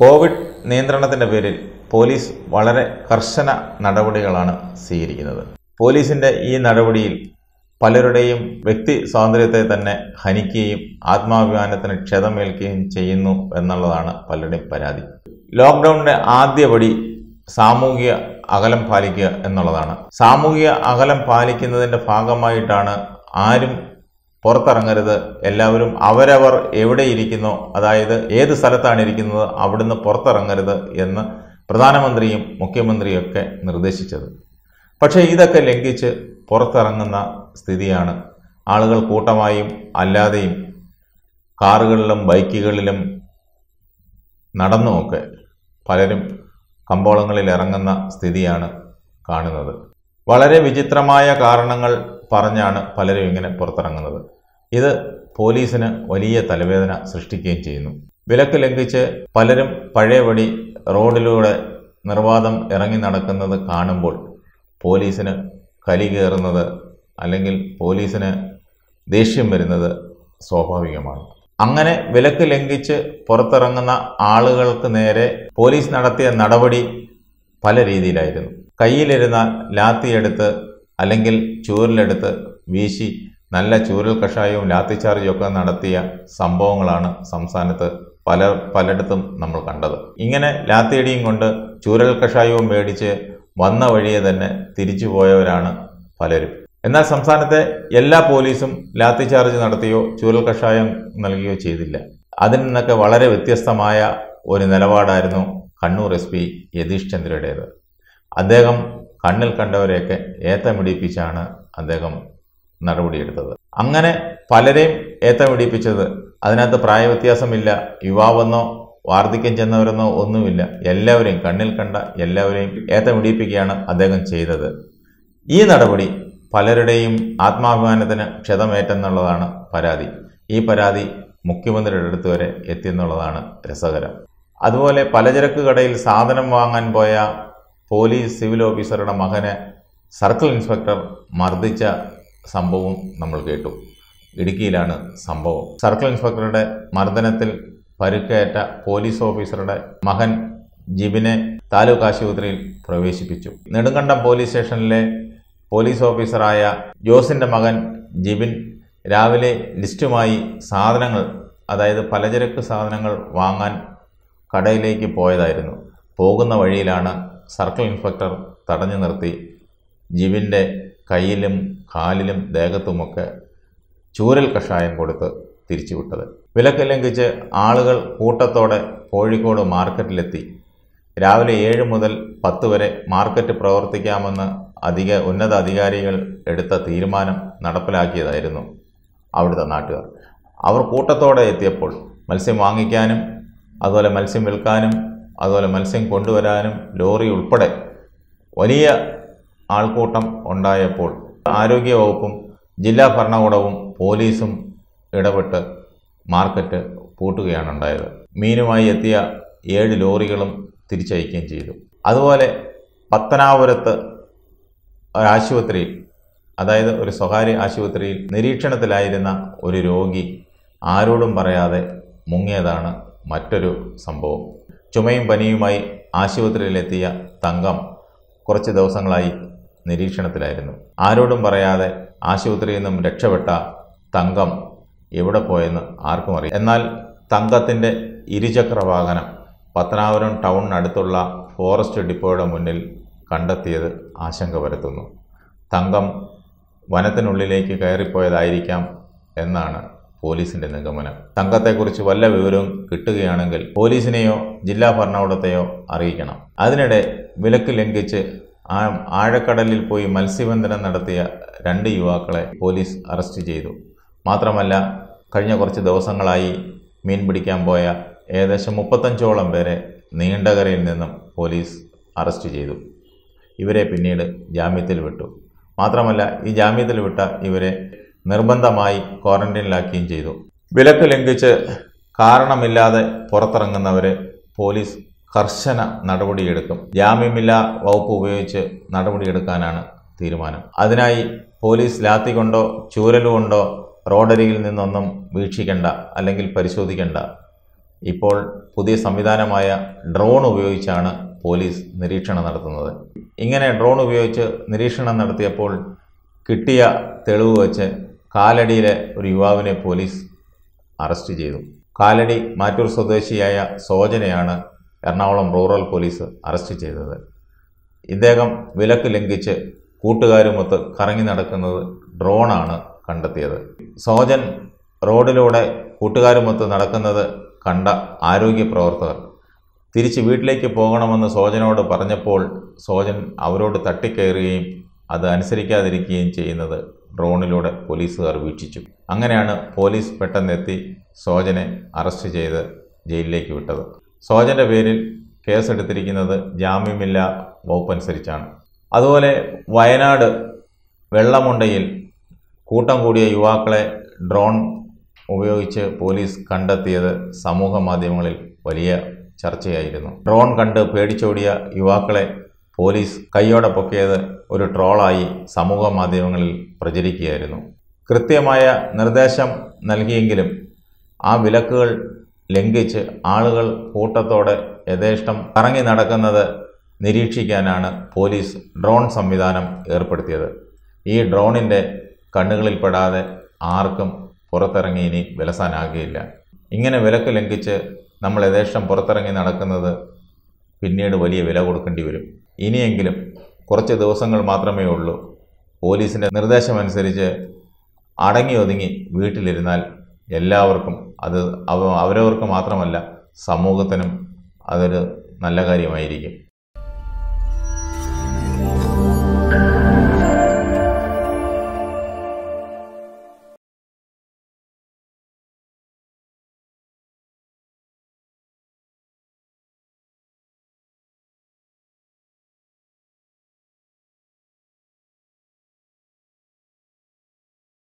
Covid നിയന്ത്രണത്തിൻ്റെ പേരിൽ police വളരെ കർശന നടപടികളാണ് സ്വീകരിക്കുന്നത് പോലീസിൻ്റെ ഈ നടപടിയിൽ പലരുടെയും വ്യക്തി സ്വാതന്ത്ര്യത്തെ തന്നെ ഹനിക്കുകയും ആത്മാഭിമാനത്തിന് ക്ഷതമേൽക്കുകയും ചെയ്യുന്നു എന്നുള്ളതാണ് പലരുടെയും പരാതി ലോക്ക്ഡൗണിൻ്റെ ആദ്യപടി സാമൂഹിക അകലം പാലിക്കുക എന്നുള്ളതാണ് സാമൂഹിക അകലം പാലിക്കുന്നതിൻ്റെ ഭാഗമായിട്ടാണ് ആരും പുറത്തിറങ്ങരുത് എല്ലാവരും അവരവർ എവിടെ അതായത് ഏത് സ്ഥലത്താണ് ഇരിക്കുന്നത് അവിടുന്ന് പുറത്തിറങ്ങരുത് എന്ന് പ്രധാനമന്ത്രിയും മുഖ്യമന്ത്രിയൊക്കെ നിർദ്ദേശിച്ചത് പക്ഷേ ഇതൊക്കെ ലംഘിച്ച് പുറത്തിറങ്ങുന്ന സ്ഥിതിയാണ് ആളുകൾ കൂട്ടമായും അല്ലാതെയും കാറുകളിലും ബൈക്കുകളിലും നടന്നുമൊക്കെ പലരും കമ്പോളങ്ങളിൽ ഇറങ്ങുന്ന സ്ഥിതിയാണ് കാണുന്നത് വളരെ വിചിത്രമായ കാരണങ്ങൾ പറഞ്ഞാണ് പലരും ഇങ്ങനെ പുറത്തിറങ്ങുന്നത് ഇത് പോലീസിന് വലിയ തലവേദന സൃഷ്ടിക്കുകയും ചെയ്യുന്നു വിലക്ക് ലംഘിച്ച് പലരും പഴയപടി റോഡിലൂടെ നിർവാദം ഇറങ്ങി നടക്കുന്നത് കാണുമ്പോൾ പോലീസിന് കലി കയറുന്നത് അല്ലെങ്കിൽ പോലീസിന് ദേഷ്യം വരുന്നത് സ്വാഭാവികമാണ് അങ്ങനെ വിലക്ക് ലംഘിച്ച് പുറത്തിറങ്ങുന്ന ആളുകൾക്ക് നേരെ പോലീസ് നടത്തിയ നടപടി പല രീതിയിലായിരുന്നു കയ്യിലിരുന്ന ലാത്തിയെടുത്ത് അല്ലെങ്കിൽ ചൂരിലെടുത്ത് വീശി നല്ല ചൂരൽ കഷായവും ലാത്തിച്ചാർജും ഒക്കെ നടത്തിയ സംഭവങ്ങളാണ് സംസ്ഥാനത്ത് പല പലയിടത്തും നമ്മൾ കണ്ടത് ഇങ്ങനെ ലാത്തിയടിയും കൊണ്ട് ചൂരൽ കഷായവും മേടിച്ച് വന്ന വഴിയെ തന്നെ തിരിച്ചു പോയവരാണ് പലരും എന്നാൽ സംസ്ഥാനത്തെ എല്ലാ പോലീസും ലാത്തിച്ചാർജ് നടത്തിയോ ചൂരൽ കഷായം നൽകുകയോ ചെയ്തില്ല അതിൽ നിന്നൊക്കെ വളരെ വ്യത്യസ്തമായ ഒരു നിലപാടായിരുന്നു കണ്ണൂർ എസ് പി യതീഷ് ചന്ദ്രയുടേത് അദ്ദേഹം കണ്ണിൽ കണ്ടവരെയൊക്കെ ഏത്തമിടിപ്പിച്ചാണ് അദ്ദേഹം നടപടിയെടുത്തത് അങ്ങനെ പലരെയും ഏത്തം പിടിപ്പിച്ചത് അതിനകത്ത് പ്രായവ്യത്യാസമില്ല യുവാവെന്നോ വാർദ്ധക്യം ചെന്നവരെന്നോ ഒന്നുമില്ല എല്ലാവരെയും കണ്ണിൽ കണ്ട എല്ലാവരെയും ഏത്തം പിടിപ്പിക്കുകയാണ് അദ്ദേഹം ചെയ്തത് ഈ നടപടി പലരുടെയും ആത്മാഭിമാനത്തിന് ക്ഷതമേറ്റെന്നുള്ളതാണ് പരാതി ഈ പരാതി മുഖ്യമന്ത്രിയുടെ അടുത്ത് വരെ എത്തിയെന്നുള്ളതാണ് രസകരം അതുപോലെ പലചരക്ക് കടയിൽ സാധനം വാങ്ങാൻ പോയ പോലീസ് സിവിൽ ഓഫീസറുടെ മകനെ സർക്കിൾ ഇൻസ്പെക്ടർ മർദ്ദിച്ച സംഭവവും നമ്മൾ കേട്ടു ഇടുക്കിയിലാണ് സംഭവം സർക്കിൾ ഇൻസ്പെക്ടറുടെ മർദ്ദനത്തിൽ പരുക്കേറ്റ പോലീസ് ഓഫീസറുടെ മകൻ ജിബിനെ താലൂക്ക് ആശുപത്രിയിൽ പ്രവേശിപ്പിച്ചു നെടുങ്കണ്ടം പോലീസ് സ്റ്റേഷനിലെ പോലീസ് ഓഫീസറായ ജോസിൻ്റെ മകൻ ജിബിൻ രാവിലെ ലിസ്റ്റുമായി സാധനങ്ങൾ അതായത് പലചരക്ക് സാധനങ്ങൾ വാങ്ങാൻ കടയിലേക്ക് പോയതായിരുന്നു പോകുന്ന വഴിയിലാണ് സർക്കിൾ ഇൻസ്പെക്ടർ തടഞ്ഞു നിർത്തി ജിബിൻ്റെ കയ്യിലും കാലിലും ദേഹത്തുമൊക്കെ ചൂരൽ കഷായം കൊടുത്ത് തിരിച്ചുവിട്ടത് വിലക്ക് ലംഘിച്ച് ആളുകൾ കൂട്ടത്തോടെ കോഴിക്കോട് മാർക്കറ്റിലെത്തി രാവിലെ ഏഴ് മുതൽ പത്ത് വരെ മാർക്കറ്റ് പ്രവർത്തിക്കാമെന്ന് അധിക ഉന്നത അധികാരികൾ എടുത്ത തീരുമാനം നടപ്പിലാക്കിയതായിരുന്നു അവിടുത്തെ നാട്ടുകാർ അവർ കൂട്ടത്തോടെ എത്തിയപ്പോൾ മത്സ്യം വാങ്ങിക്കാനും അതുപോലെ മത്സ്യം വിൽക്കാനും അതുപോലെ മത്സ്യം കൊണ്ടുവരാനും ലോറി ഉൾപ്പെടെ വലിയ ആൾക്കൂട്ടം ഉണ്ടായപ്പോൾ ആരോഗ്യവകുപ്പും ജില്ലാ ഭരണകൂടവും പോലീസും ഇടപെട്ട് മാർക്കറ്റ് പൂട്ടുകയാണ് ഉണ്ടായത് മീനുമായി എത്തിയ ഏഴ് ലോറികളും തിരിച്ചയക്കുകയും ചെയ്തു അതുപോലെ പത്തനാപുരത്ത് ഒരാശുപത്രിയിൽ അതായത് ഒരു സ്വകാര്യ ആശുപത്രിയിൽ നിരീക്ഷണത്തിലായിരുന്ന ഒരു രോഗി ആരോടും പറയാതെ മുങ്ങിയതാണ് മറ്റൊരു സംഭവം ചുമയും പനിയുമായി ആശുപത്രിയിലെത്തിയ തങ്കം കുറച്ച് ദിവസങ്ങളായി നിരീക്ഷണത്തിലായിരുന്നു ആരോടും പറയാതെ ആശുപത്രിയിൽ നിന്നും രക്ഷപ്പെട്ട തങ്കം എവിടെ പോയെന്ന് ആർക്കും അറിയാം എന്നാൽ തങ്കത്തിൻ്റെ ഇരുചക്ര വാഹനം പത്തനാപുരം ടൗണിനടുത്തുള്ള ഫോറസ്റ്റ് ഡിപ്പോയുടെ മുന്നിൽ കണ്ടെത്തിയത് ആശങ്ക വരുത്തുന്നു തങ്കം വനത്തിനുള്ളിലേക്ക് കയറിപ്പോയതായിരിക്കാം എന്നാണ് പോലീസിൻ്റെ നിഗമനം തങ്കത്തെക്കുറിച്ച് വല്ല വിവരവും കിട്ടുകയാണെങ്കിൽ പോലീസിനെയോ ജില്ലാ ഭരണകൂടത്തെയോ അറിയിക്കണം അതിനിടെ വിലക്ക് ലംഘിച്ച് ആ ആഴക്കടലിൽ പോയി മത്സ്യബന്ധനം നടത്തിയ രണ്ട് യുവാക്കളെ പോലീസ് അറസ്റ്റ് ചെയ്തു മാത്രമല്ല കഴിഞ്ഞ കുറച്ച് ദിവസങ്ങളായി മീൻ പിടിക്കാൻ പോയ ഏകദേശം മുപ്പത്തഞ്ചോളം പേരെ നീണ്ടകരയിൽ നിന്നും പോലീസ് അറസ്റ്റ് ചെയ്തു ഇവരെ പിന്നീട് ജാമ്യത്തിൽ വിട്ടു മാത്രമല്ല ഈ ജാമ്യത്തിൽ വിട്ട ഇവരെ നിർബന്ധമായി ക്വാറന്റൈനിലാക്കുകയും ചെയ്തു വിലക്ക് ലംഘിച്ച് കാരണമില്ലാതെ പുറത്തിറങ്ങുന്നവരെ പോലീസ് കർശന നടപടിയെടുക്കും ജാമ്യമില്ലാ വകുപ്പ് ഉപയോഗിച്ച് നടപടിയെടുക്കാനാണ് തീരുമാനം അതിനായി പോലീസ് ലാത്തി കൊണ്ടോ ചൂരലുകൊണ്ടോ റോഡരികിൽ നിന്നൊന്നും വീക്ഷിക്കേണ്ട അല്ലെങ്കിൽ പരിശോധിക്കേണ്ട ഇപ്പോൾ പുതിയ സംവിധാനമായ ഡ്രോൺ ഉപയോഗിച്ചാണ് പോലീസ് നിരീക്ഷണം നടത്തുന്നത് ഇങ്ങനെ ഡ്രോൺ ഉപയോഗിച്ച് നിരീക്ഷണം നടത്തിയപ്പോൾ കിട്ടിയ തെളിവ് വെച്ച് കാലടിയിലെ ഒരു യുവാവിനെ പോലീസ് അറസ്റ്റ് ചെയ്തു കാലടി മാറ്റൂർ സ്വദേശിയായ സോജനയാണ് എറണാകുളം റൂറൽ പോലീസ് അറസ്റ്റ് ചെയ്തത് ഇദ്ദേഹം വിലക്ക് ലംഘിച്ച് കൂട്ടുകാരുമൊത്ത് കറങ്ങി നടക്കുന്നത് ഡ്രോണാണ് കണ്ടെത്തിയത് സോജൻ റോഡിലൂടെ കൂട്ടുകാരുമൊത്ത് നടക്കുന്നത് കണ്ട ആരോഗ്യ പ്രവർത്തകർ തിരിച്ച് വീട്ടിലേക്ക് പോകണമെന്ന് സോജനോട് പറഞ്ഞപ്പോൾ സോജൻ അവരോട് തട്ടിക്കയറുകയും അത് അനുസരിക്കാതിരിക്കുകയും ചെയ്യുന്നത് ഡ്രോണിലൂടെ പോലീസുകാർ വീക്ഷിച്ചു അങ്ങനെയാണ് പോലീസ് പെട്ടെന്നെത്തി സോജനെ അറസ്റ്റ് ചെയ്ത് ജയിലിലേക്ക് വിട്ടത് സോജൻ്റെ പേരിൽ കേസെടുത്തിരിക്കുന്നത് ജാമ്യമില്ല വകുപ്പനുസരിച്ചാണ് അതുപോലെ വയനാട് വെള്ളമുണ്ടയിൽ കൂട്ടം കൂടിയ യുവാക്കളെ ഡ്രോൺ ഉപയോഗിച്ച് പോലീസ് കണ്ടെത്തിയത് സമൂഹ മാധ്യമങ്ങളിൽ വലിയ ചർച്ചയായിരുന്നു ഡ്രോൺ കണ്ട് പേടിച്ചോടിയ യുവാക്കളെ പോലീസ് കൈയോടെ പൊക്കിയത് ഒരു ട്രോളായി സമൂഹ മാധ്യമങ്ങളിൽ പ്രചരിക്കുകയായിരുന്നു കൃത്യമായ നിർദ്ദേശം നൽകിയെങ്കിലും ആ വിലക്കുകൾ ലംഘിച്ച് ആളുകൾ കൂട്ടത്തോടെ യഥേഷ്ടം കറങ്ങി നടക്കുന്നത് നിരീക്ഷിക്കാനാണ് പോലീസ് ഡ്രോൺ സംവിധാനം ഏർപ്പെടുത്തിയത് ഈ ഡ്രോണിൻ്റെ കണ്ണുകളിൽപ്പെടാതെ ആർക്കും പുറത്തിറങ്ങി ഇനി വിലസാനാകുകയില്ല ഇങ്ങനെ വിലക്ക് ലംഘിച്ച് നമ്മൾ യഥേഷ്ടം പുറത്തിറങ്ങി നടക്കുന്നത് പിന്നീട് വലിയ വില കൊടുക്കേണ്ടി വരും ഇനിയെങ്കിലും കുറച്ച് ദിവസങ്ങൾ മാത്രമേ ഉള്ളൂ പോലീസിൻ്റെ നിർദ്ദേശമനുസരിച്ച് അടങ്ങി ഒതുങ്ങി വീട്ടിലിരുന്നാൽ എല്ലാവർക്കും അത് അവരവർക്ക് മാത്രമല്ല സമൂഹത്തിനും അതൊരു നല്ല കാര്യമായിരിക്കും